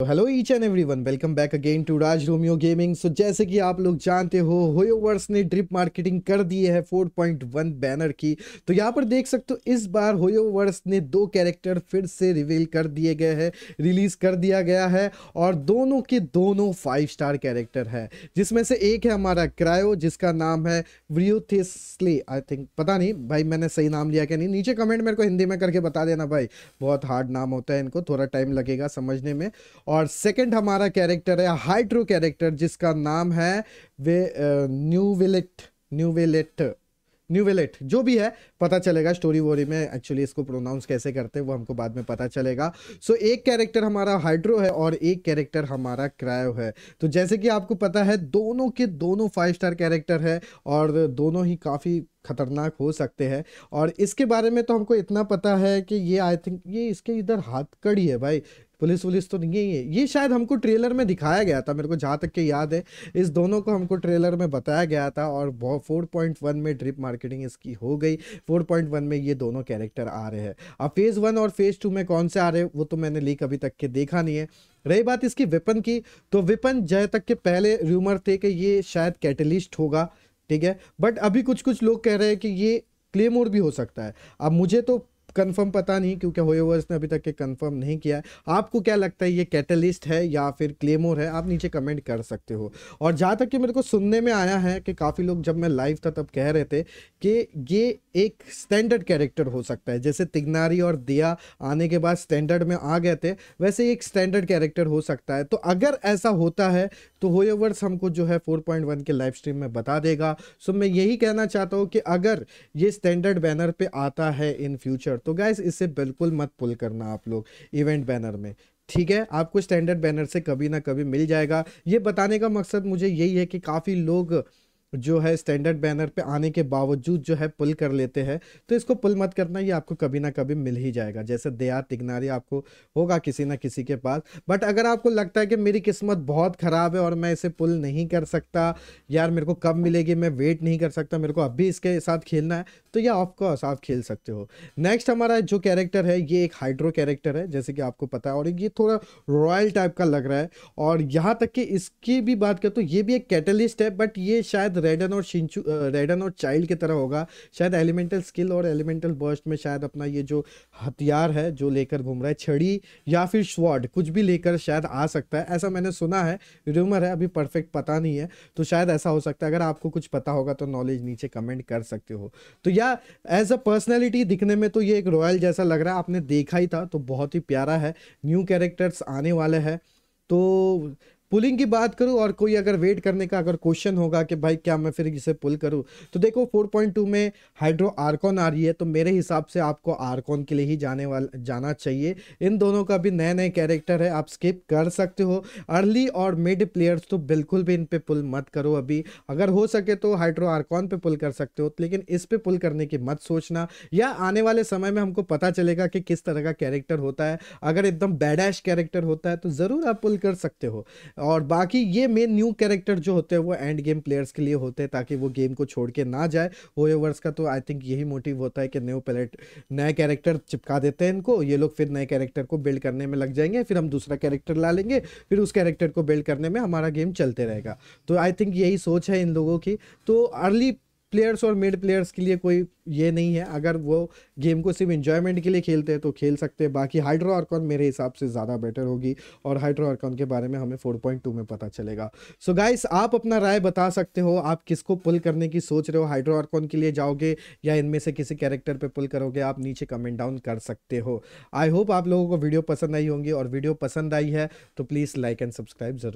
तो hello each and everyone welcome back again to Raj Romeo gaming so जैसे कि आप लोग जानते हो होयोवर्स ने ड्रिप मार्केटिंग कर दी है 4.1 बैनर की तो यहाँ पर देख सकते हो इस बार होयोवर्स ने दो कैरेक्टर फिर से रिवील कर दिए गए हैं रिलीज कर दिया गया है और दोनों के दोनों फाइव स्टार कैरेक्टर है जिसमें से एक है हमारा क्रायो जिसका नाम है व्रियोथेस्ले आई थिंक पता नहीं भाई मैंने सही नाम लिया क्या नहीं नीचे कमेंट मेरे को हिंदी में करके बता देना भाई बहुत हार्ड नाम होता है इनको थोड़ा टाइम लगेगा समझने में और सेकंड हमारा कैरेक्टर है हाइड्रो कैरेक्टर जिसका नाम है वे Neuvillette Neuvillette Neuvillette जो भी है पता चलेगा स्टोरी वोरी में एक्चुअली इसको प्रोनाउंस कैसे करते हैं वो हमको बाद में पता चलेगा सो so, एक कैरेक्टर हमारा हाइड्रो है और एक कैरेक्टर हमारा क्रायो है तो जैसे कि आपको पता है दोनों के दोनों फाइव स्टार कैरेक्टर है और दोनों ही काफ़ी खतरनाक हो सकते हैं और इसके बारे में तो हमको इतना पता है कि ये आई थिंक ये इसके इधर हाथ कड़ी है भाई पुलिस वुलिस तो नहीं है ये ये शायद हमको ट्रेलर में दिखाया गया था मेरे को जहाँ तक के याद है इस दोनों को हमको ट्रेलर में बताया गया था और फोर पॉइंट वन में ड्रिप मार्केटिंग इसकी हो गई फोर पॉइंट वन में ये दोनों कैरेक्टर आ रहे हैं अब फेज़ वन और फेज़ टू में कौन से आ रहे हैं वो तो मैंने लीक अभी तक के देखा नहीं है रही बात इसकी वेपन की तो वेपन जय तक के पहले र्यूमर थे कि ये शायद कैटलिस्ट होगा ठीक है बट अभी कुछ कुछ लोग कह रहे हैं कि ये क्लेमोर भी हो सकता है अब मुझे तो कंफर्म पता नहीं क्योंकि होवर्स ने अभी तक के कंफर्म नहीं किया है आपको क्या लगता है ये कैटलिस्ट है या फिर क्लेमोर है आप नीचे कमेंट कर सकते हो और जहाँ तक कि मेरे को सुनने में आया है कि काफ़ी लोग जब मैं लाइव था तब कह रहे थे कि ये एक स्टैंडर्ड कैरेक्टर हो सकता है जैसे तिगनारी और दिया आने के बाद स्टैंडर्ड में आ गए थे वैसे एक स्टैंडर्ड कैरेक्टर हो सकता है तो अगर ऐसा होता है तो होयोवर्स हमको जो है 4.1 के लाइव स्ट्रीम में बता देगा सो मैं यही कहना चाहता हूँ कि अगर ये स्टैंडर्ड बैनर पे आता है इन फ्यूचर तो गैस इससे बिल्कुल मत पुल करना आप लोग इवेंट बैनर में ठीक है आपको स्टैंडर्ड बैनर से कभी ना कभी मिल जाएगा ये बताने का मकसद मुझे यही है कि काफ़ी लोग जो है स्टैंडर्ड बैनर पे आने के बावजूद जो है पुल कर लेते हैं तो इसको पुल मत करना ये आपको कभी ना कभी मिल ही जाएगा जैसे दया तिगनारी आपको होगा किसी ना किसी के पास बट अगर आपको लगता है कि मेरी किस्मत बहुत ख़राब है और मैं इसे पुल नहीं कर सकता यार मेरे को कब मिलेगी मैं वेट नहीं कर सकता मेरे को अभी इसके साथ खेलना है तो यह ऑफकोर्स आप खेल सकते हो नेक्स्ट हमारा जो कैरेक्टर है ये एक हाइड्रो कैरेक्टर है जैसे कि आपको पता है और ये थोड़ा रॉयल टाइप का लग रहा है और यहाँ तक कि इसकी भी बात करें तो ये भी एक कैटलिस्ट है बट ये शायद रेडन और शिंचू रेडन और चाइल्ड की तरह होगा शायद एलिमेंटल स्किल और एलिमेंटल बर्स्ट में शायद अपना ये जो हथियार है जो लेकर घूम रहा है छड़ी या फिर स्वॉर्ड कुछ भी लेकर शायद आ सकता है ऐसा मैंने सुना है र्यूमर है अभी परफेक्ट पता नहीं है तो शायद ऐसा हो सकता है अगर आपको कुछ पता होगा तो नॉलेज नीचे कमेंट कर सकते हो तो या एज अ पर्सनैलिटी दिखने में तो ये एक रॉयल जैसा लग रहा है आपने देखा ही था तो बहुत ही प्यारा है न्यू कैरेक्टर्स आने वाले हैं तो पुलिंग की बात करूं और कोई अगर वेट करने का अगर क्वेश्चन होगा कि भाई क्या मैं फिर इसे पुल करूं तो देखो 4.2 में हाइड्रो आर्कॉन आ रही है तो मेरे हिसाब से आपको आर्कॉन के लिए ही जाने वाला जाना चाहिए इन दोनों का भी नए नए कैरेक्टर है आप स्किप कर सकते हो अर्ली और मिड प्लेयर्स तो बिल्कुल भी इन पर पुल मत करो अभी अगर हो सके तो हाइड्रो आर्कॉन पर पुल कर सकते हो लेकिन इस पर पुल करने की मत सोचना या आने वाले समय में हमको पता चलेगा कि किस तरह का कैरेक्टर होता है अगर एकदम बैडैश कैरेक्टर होता है तो ज़रूर आप पुल कर सकते हो और बाकी ये मेन न्यू कैरेक्टर जो होते हैं वो एंड गेम प्लेयर्स के लिए होते हैं ताकि वो गेम को छोड़ के ना जाए वो वोएवर्स का तो आई थिंक यही मोटिव होता है कि न्यू प्लेट नए कैरेक्टर चिपका देते हैं इनको ये लोग फिर नए कैरेक्टर को बिल्ड करने में लग जाएंगे फिर हम दूसरा कैरेक्टर ला लेंगे फिर उस कैरेक्टर को बिल्ड करने में हमारा गेम चलते रहेगा तो आई थिंक यही सोच है इन लोगों की तो अर्ली प्लेयर्स और मिड प्लेयर्स के लिए कोई ये नहीं है अगर वो गेम को सिर्फ इन्जॉयमेंट के लिए खेलते हैं तो खेल सकते हैं बाकी हाइड्रो आर्कॉन मेरे हिसाब से ज़्यादा बेटर होगी और हाइड्रो आर्कॉन के बारे में हमें 4.2 में पता चलेगा सो so गाइस आप अपना राय बता सकते हो आप किसको पुल करने की सोच रहे हो हाइड्रो आर्कॉन के लिए जाओगे या इनमें से किसी कैरेक्टर पर पुल करोगे आप नीचे कमेंट डाउन कर सकते हो आई होप आप लोगों को वीडियो पसंद आई होंगी और वीडियो पसंद आई है तो प्लीज़ लाइक एंड सब्सक्राइब जरूर